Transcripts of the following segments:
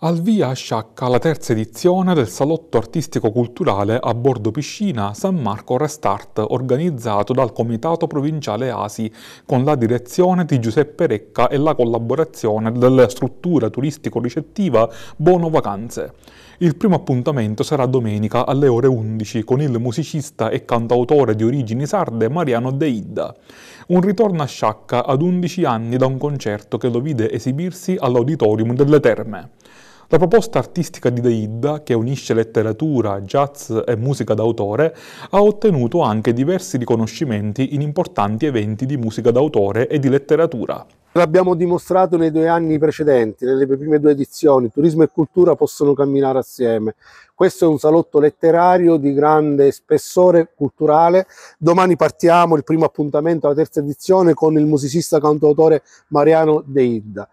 Al via a Sciacca la terza edizione del Salotto Artistico Culturale a Bordo Piscina San Marco Restart organizzato dal Comitato Provinciale ASI con la direzione di Giuseppe Recca e la collaborazione della struttura turistico-ricettiva Bono Vacanze. Il primo appuntamento sarà domenica alle ore 11 con il musicista e cantautore di origini sarde Mariano De Ida. Un ritorno a Sciacca ad 11 anni da un concerto che lo vide esibirsi all'Auditorium delle Terme. La proposta artistica di Deidda, che unisce letteratura, jazz e musica d'autore, ha ottenuto anche diversi riconoscimenti in importanti eventi di musica d'autore e di letteratura. L'abbiamo dimostrato nei due anni precedenti, nelle prime due edizioni, turismo e cultura possono camminare assieme. Questo è un salotto letterario di grande spessore culturale. Domani partiamo, il primo appuntamento la terza edizione, con il musicista cantautore Mariano Deidda.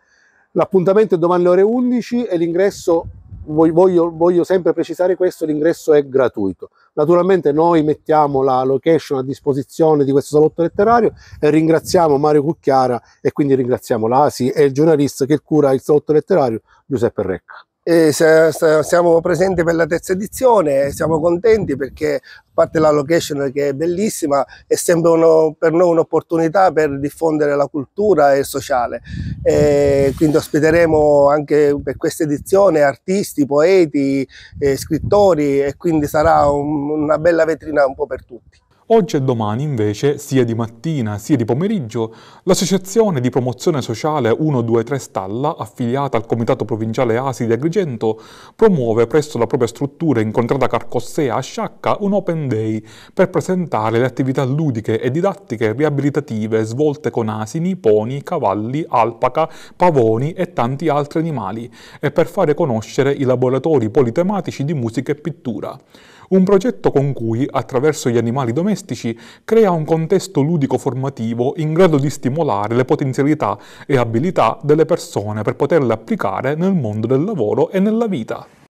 L'appuntamento è domani alle ore 11 e l'ingresso, voglio, voglio, sempre precisare questo, l'ingresso è gratuito. Naturalmente noi mettiamo la location a disposizione di questo salotto letterario e ringraziamo Mario Cucchiara e quindi ringraziamo l'ASI e il giornalista che cura il salotto letterario Giuseppe Recca. E siamo presenti per la terza edizione, siamo contenti perché a parte la location che è bellissima, è sempre uno, per noi un'opportunità per diffondere la cultura e il sociale. E quindi ospiteremo anche per questa edizione artisti, poeti, eh, scrittori e quindi sarà un, una bella vetrina un po' per tutti. Oggi e domani invece, sia di mattina sia di pomeriggio, l'Associazione di Promozione Sociale 123 Stalla, affiliata al Comitato Provinciale ASI di Agrigento, promuove presso la propria struttura in contrada Carcossea a Sciacca un Open Day per presentare le attività ludiche e didattiche riabilitative svolte con asini, poni, cavalli, alpaca, pavoni e tanti altri animali e per fare conoscere i laboratori politematici di musica e pittura un progetto con cui, attraverso gli animali domestici, crea un contesto ludico formativo in grado di stimolare le potenzialità e abilità delle persone per poterle applicare nel mondo del lavoro e nella vita.